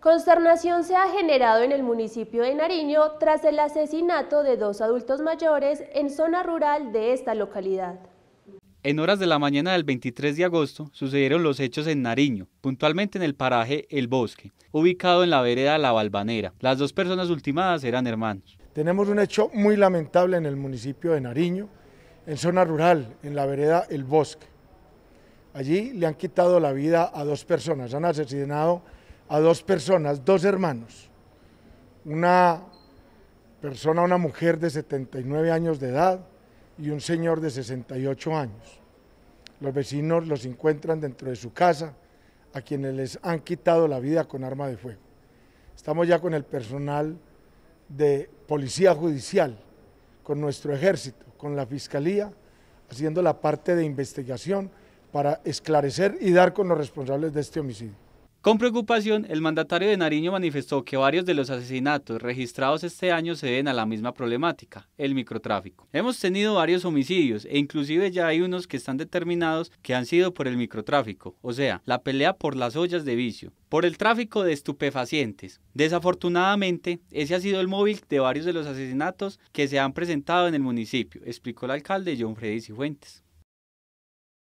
Consternación se ha generado en el municipio de Nariño tras el asesinato de dos adultos mayores en zona rural de esta localidad. En horas de la mañana del 23 de agosto sucedieron los hechos en Nariño, puntualmente en el paraje El Bosque, ubicado en la vereda La Balvanera. Las dos personas ultimadas eran hermanos. Tenemos un hecho muy lamentable en el municipio de Nariño, en zona rural, en la vereda El Bosque. Allí le han quitado la vida a dos personas, han asesinado a dos personas, dos hermanos, una persona, una mujer de 79 años de edad y un señor de 68 años. Los vecinos los encuentran dentro de su casa, a quienes les han quitado la vida con arma de fuego. Estamos ya con el personal de policía judicial, con nuestro ejército, con la fiscalía, haciendo la parte de investigación para esclarecer y dar con los responsables de este homicidio. Con preocupación, el mandatario de Nariño manifestó que varios de los asesinatos registrados este año se deben a la misma problemática, el microtráfico. Hemos tenido varios homicidios e inclusive ya hay unos que están determinados que han sido por el microtráfico, o sea, la pelea por las ollas de vicio, por el tráfico de estupefacientes. Desafortunadamente, ese ha sido el móvil de varios de los asesinatos que se han presentado en el municipio, explicó el alcalde John Freddy Cifuentes.